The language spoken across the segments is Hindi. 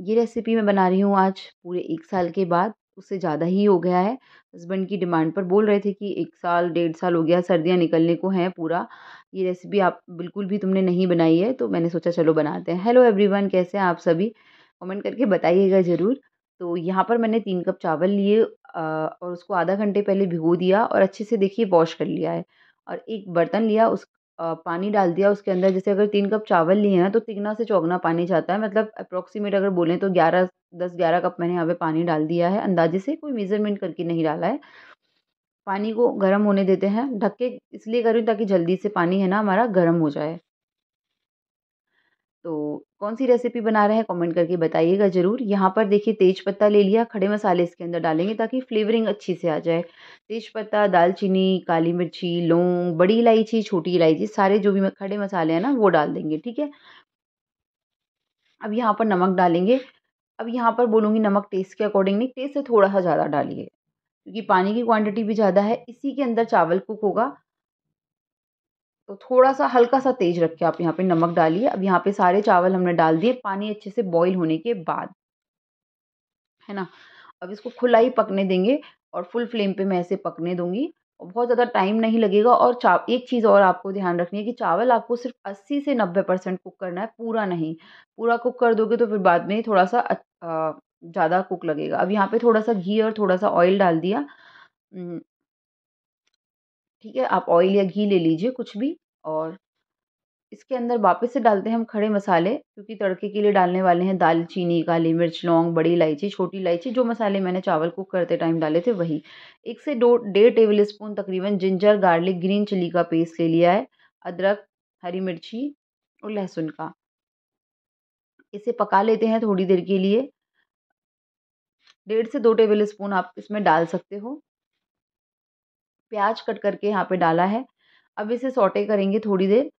ये रेसिपी मैं बना रही हूँ आज पूरे एक साल के बाद उससे ज़्यादा ही हो गया है हस्बैंड की डिमांड पर बोल रहे थे कि एक साल डेढ़ साल हो गया सर्दियाँ निकलने को हैं पूरा ये रेसिपी आप बिल्कुल भी तुमने नहीं बनाई है तो मैंने सोचा चलो बनाते हैं हेलो एवरीवन कैसे हैं आप सभी कमेंट करके बताइएगा ज़रूर तो यहाँ पर मैंने तीन कप चावल लिए और उसको आधा घंटे पहले भिगो दिया और अच्छे से देखिए वॉश कर लिया है और एक बर्तन लिया उस पानी डाल दिया उसके अंदर जैसे अगर तीन कप चावल लिए हैं तो तिगना से चौगना पानी जाता है मतलब अप्रोक्सीमेट अगर बोलें तो ग्यारह दस ग्यारह कप मैंने यहाँ पे पानी डाल दिया है अंदाजे से कोई मेज़रमेंट करके नहीं डाला है पानी को गर्म होने देते हैं ढक्के इसलिए करें ताकि जल्दी से पानी है ना हमारा गर्म हो जाए तो कौन सी रेसिपी बना रहे हैं कमेंट करके बताइएगा ज़रूर यहाँ पर देखिए तेज पत्ता ले लिया खड़े मसाले इसके अंदर डालेंगे ताकि फ्लेवरिंग अच्छी से आ जाए तेज पत्ता दालचीनी काली मिर्ची लौंग बड़ी इलायची छोटी इलायची सारे जो भी खड़े मसाले हैं ना वो डाल देंगे ठीक है अब यहाँ पर नमक डालेंगे अब यहाँ पर बोलूँगी नमक टेस्ट के अकॉर्डिंग नहीं टेस्ट से थोड़ा सा ज़्यादा डालिए क्योंकि पानी की क्वांटिटी भी ज़्यादा है इसी के अंदर चावल कुक होगा तो थोड़ा सा हल्का सा तेज रख के आप यहाँ पे नमक डालिए अब यहाँ पे सारे चावल हमने डाल दिए पानी अच्छे से बॉईल होने के बाद है ना अब इसको खुला ही पकने देंगे और फुल फ्लेम पे मैं ऐसे पकने दूंगी और बहुत ज़्यादा टाइम नहीं लगेगा और चा एक चीज़ और आपको ध्यान रखनी है कि चावल आपको सिर्फ 80 से 90 परसेंट कुक करना है पूरा नहीं पूरा कुक कर दोगे तो फिर बाद में थोड़ा सा ज़्यादा कुक लगेगा अब यहाँ पे थोड़ा सा घी और थोड़ा सा ऑयल डाल दिया ठीक है आप ऑयल या घी ले लीजिए कुछ भी और इसके अंदर वापस से डालते हैं हम खड़े मसाले क्योंकि तड़के के लिए डालने वाले हैं दालचीनी काली मिर्च लौंग बड़ी इलायची छोटी इलायची जो मसाले मैंने चावल कुक करते टाइम डाले थे वही एक से दो डेढ़ टेबल स्पून तकरीबन जिंजर गार्लिक ग्रीन चिली का पेस्ट ले लिया है अदरक हरी मिर्ची और लहसुन का इसे पका लेते हैं थोड़ी देर के लिए डेढ़ से दो टेबल स्पून आप इसमें डाल सकते हो प्याज कट करके यहाँ पे डाला है अब इसे सोटे करेंगे थोड़ी देर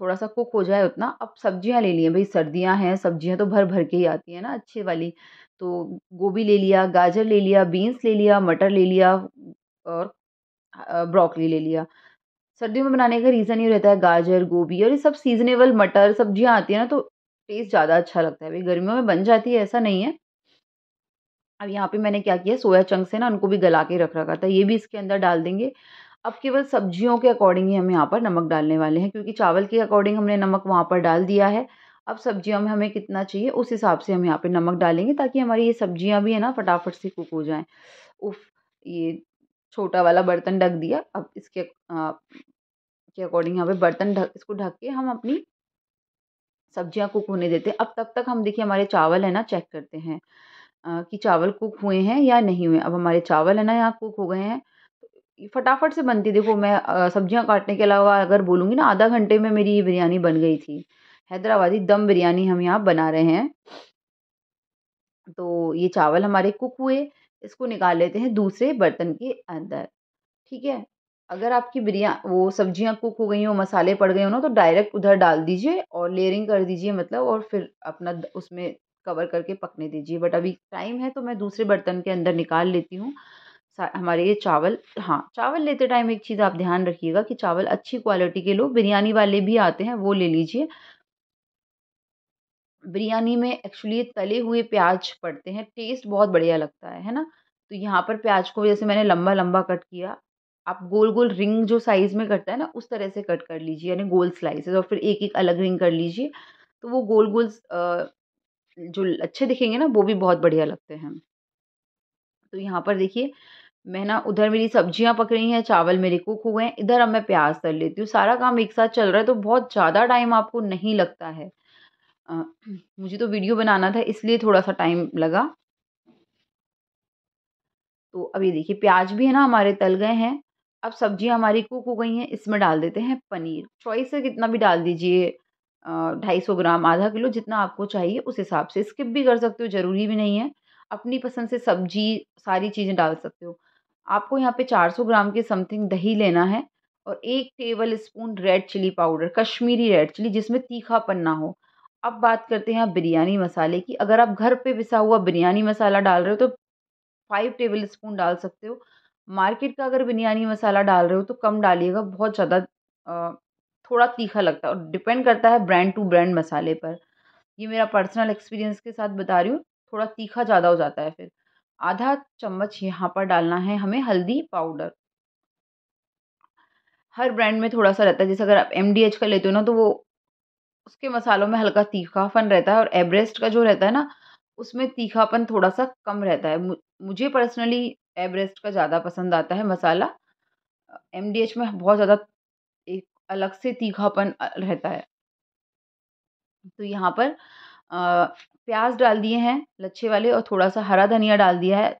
थोड़ा सा कुक हो जाए उतना अब सब्जियां ले ली हैं भाई सर्दियां हैं सब्जियां तो भर भर के ही आती हैं ना अच्छी वाली तो गोभी ले लिया गाजर ले लिया बीन्स ले लिया मटर ले लिया और ब्रोकली ले लिया सर्दियों में बनाने का रीज़न ये रहता है गाजर गोभी और ये सब सीजनेबल मटर सब्जियां आती है ना तो टेस्ट ज़्यादा अच्छा लगता है भाई गर्मियों में बन जाती है ऐसा नहीं है अब यहाँ पे मैंने क्या किया सोया चंक से ना उनको भी गला के रख रखा था ये भी इसके अंदर डाल देंगे अब केवल सब्जियों के अकॉर्डिंग ही हम यहाँ पर नमक डालने वाले हैं क्योंकि चावल के अकॉर्डिंग हमने नमक वहाँ पर डाल दिया है अब सब्जियों में हमें कितना चाहिए उस हिसाब से हम यहाँ पे नमक डालेंगे ताकि हमारी ये सब्जियाँ भी है ना फटाफट से कुक हो जाएं उफ ये छोटा वाला बर्तन ढक दिया अब इसके के अकॉर्डिंग यहाँ पे बर्तन ढक इसको ढक के हम अपनी सब्जियाँ कुक होने देते हैं अब तक तक हम देखिए हमारे चावल है ना चेक करते हैं आ, कि चावल कुक हुए हैं या नहीं हुए अब हमारे चावल है ना यहाँ कुक हो गए हैं फटाफट से बनती देखो मैं सब्जियां काटने के अलावा अगर बोलूँगी ना आधा घंटे में मेरी ये बिरयानी बन गई थी हैदराबादी दम बिरयानी हम यहाँ बना रहे हैं तो ये चावल हमारे कुक हुए इसको निकाल लेते हैं दूसरे बर्तन के अंदर ठीक है अगर आपकी बिरया वो सब्जियां कुक हो गई हो मसाले पड़ गए हो ना तो डायरेक्ट उधर डाल दीजिए और लेयरिंग कर दीजिए मतलब और फिर अपना उसमें कवर करके पकने दीजिए बट अभी टाइम है तो मैं दूसरे बर्तन के अंदर निकाल लेती हूँ हमारे ये चावल हाँ चावल लेते टाइम एक चीज़ आप ध्यान रखिएगा कि चावल अच्छी क्वालिटी के लो बिरयानी वाले भी आते हैं वो ले लीजिए बिरयानी में एक्चुअली तले हुए प्याज पड़ते हैं टेस्ट बहुत बढ़िया लगता है है ना तो यहाँ पर प्याज को जैसे मैंने लंबा लंबा कट किया आप गोल गोल रिंग जो साइज़ में कटता है ना उस तरह से कट कर लीजिए यानी गोल स्लाइसेस और फिर एक एक अलग रिंग कर लीजिए तो वो गोल गोल जो अच्छे दिखेंगे ना वो भी बहुत बढ़िया लगते हैं तो यहाँ पर देखिए मैं ना उधर मेरी सब्जियां पक रही हैं चावल मेरे कुक हुए हैं इधर अब मैं प्याज तल लेती हूँ सारा काम एक साथ चल रहा है तो बहुत ज़्यादा टाइम आपको नहीं लगता है आ, मुझे तो वीडियो बनाना था इसलिए थोड़ा सा टाइम लगा तो अब ये देखिए प्याज भी है ना हमारे तल गए हैं अब सब्जियां हमारी कुक हो गई हैं इसमें डाल देते हैं पनीर चॉइस से कितना भी डाल दीजिए ढाई सौ ग्राम आधा किलो जितना आपको चाहिए उस हिसाब से स्किप भी कर सकते हो ज़रूरी भी नहीं है अपनी पसंद से सब्जी सारी चीज़ें डाल सकते हो आपको यहाँ पे 400 ग्राम के समथिंग दही लेना है और एक tablespoon red chilli powder Kashmiri red chilli जिसमें तीखापन ना हो अब बात करते हैं बिरयानी मसाले की अगर आप घर पे पिसा हुआ बिरयानी मसाला डाल रहे हो तो फाइव टेबल स्पून डाल सकते हो मार्केट का अगर बिरयानी मसाला डाल रहे हो तो कम डालिएगा बहुत ज़्यादा थोड़ा तीखा लगता है और डिपेंड करता है ब्रांड टू ब्रांड मसाले पर ये मेरा पर्सनल एक्सपीरियंस के साथ बता रही हूँ थोड़ा तीखा ज़्यादा हो जाता है फिर आधा चम्मच यहाँ पर डालना है हमें हल्दी पाउडर हर ब्रांड में थोड़ा सा रहता है जैसे अगर आप एम का लेते हो ना तो वो उसके मसालों में हल्का तीखापन रहता है और एवरेस्ट का जो रहता है ना उसमें तीखापन थोड़ा सा कम रहता है मुझे पर्सनली एवरेस्ट का ज़्यादा पसंद आता है मसाला एम में बहुत ज़्यादा एक अलग से तीखापन रहता है तो यहाँ पर प्याज डाल दिए हैं लच्छे वाले और थोड़ा सा हरा धनिया डाल दिया है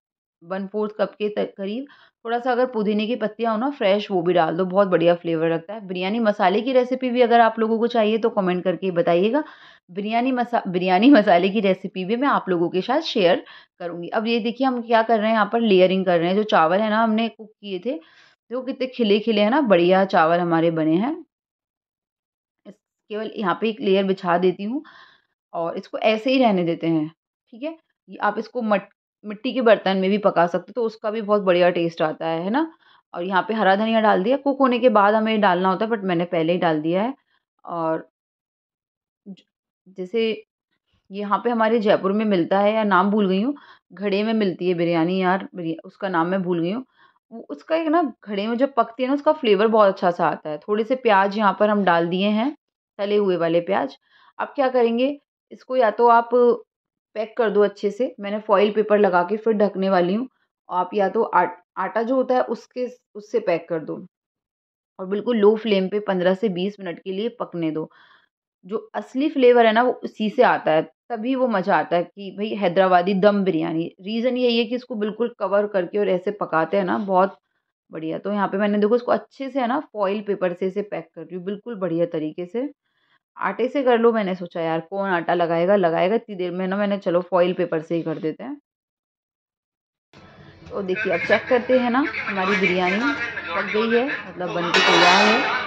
वन फोर्थ कप के करीब थोड़ा सा अगर पुदीने की पत्तियाँ हो ना फ्रेश वो भी डाल दो बहुत बढ़िया फ्लेवर रखता है बिरयानी मसाले की रेसिपी भी अगर आप लोगों को चाहिए तो कमेंट करके बताइएगा बिरयानी मसा बिरयानी मसाले की रेसिपी भी मैं आप लोगों के साथ शेयर करूँगी अब ये देखिए हम क्या कर रहे हैं यहाँ पर लेयरिंग कर रहे हैं जो चावल है ना हमने कुक किए थे देखो कितने खिले खिले हैं ना बढ़िया चावल हमारे बने हैं केवल यहाँ पे एक लेयर बिछा देती हूँ और इसको ऐसे ही रहने देते हैं ठीक है आप इसको मट मिट्टी के बर्तन में भी पका सकते हो तो उसका भी बहुत बढ़िया टेस्ट आता है है ना और यहाँ पे हरा धनिया डाल दिया कुक होने के बाद हमें डालना होता है बट मैंने पहले ही डाल दिया है और जैसे यहाँ पे हमारे जयपुर में मिलता है या नाम भूल गई हूँ घड़े में मिलती है बिरयानी यार उसका नाम मैं भूल गई हूँ उसका एक ना घड़े में जब पकती है ना उसका फ्लेवर बहुत अच्छा सा आता है थोड़े से प्याज यहाँ पर हम डाल दिए हैं तले हुए वाले प्याज अब क्या करेंगे इसको या तो आप पैक कर दो अच्छे से मैंने फॉइल पेपर लगा के फिर ढकने वाली हूँ आप या तो आट, आटा जो होता है उसके उससे पैक कर दो और बिल्कुल लो फ्लेम पे पंद्रह से बीस मिनट के लिए पकने दो जो असली फ्लेवर है ना वो उसी से आता है तभी वो मज़ा आता है कि भाई हैदराबादी दम बिरयानी रीज़न यही है कि इसको बिल्कुल कवर करके और ऐसे पकाते हैं ना बहुत बढ़िया तो यहाँ पे मैंने देखो इसको अच्छे से है ना फॉइल पेपर से इसे पैक कर रही हूँ बिल्कुल बढ़िया तरीके से आटे से कर लो मैंने सोचा यार कौन आटा लगाएगा लगाएगा इतनी देर में ना मैंने चलो फॉइल पेपर से ही कर देते हैं तो देखिए अब चेक करते हैं ना हमारी बिरयानी पक गई है मतलब बन के तैयार है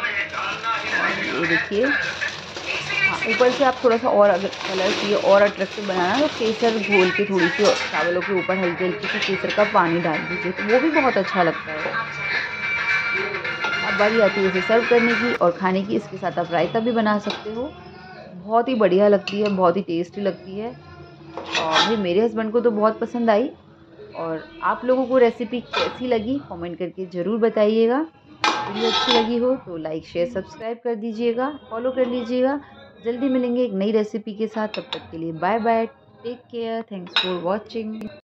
ये देखिए हाँ, ऊपर से आप थोड़ा सा और अगर कलर चाहिए और अट्रैक्टिव बनाना तो केसर घोल के थोड़ी सी चावलों के ऊपर हल्की हल्की से केसर का पानी डाल दीजिए तो वो भी बहुत अच्छा लगता है बारी आती है इसे सर्व करने की और खाने की इसके साथ आप रायता भी बना सकते हो बहुत ही बढ़िया लगती है बहुत ही टेस्टी लगती है और ये मेरे हस्बैंड को तो बहुत पसंद आई और आप लोगों को रेसिपी कैसी लगी कमेंट करके ज़रूर बताइएगा वीडियो अच्छी लगी हो तो लाइक शेयर सब्सक्राइब कर दीजिएगा फॉलो कर लीजिएगा जल्दी मिलेंगे एक नई रेसिपी के साथ तब तक के लिए bye bye take care thanks for watching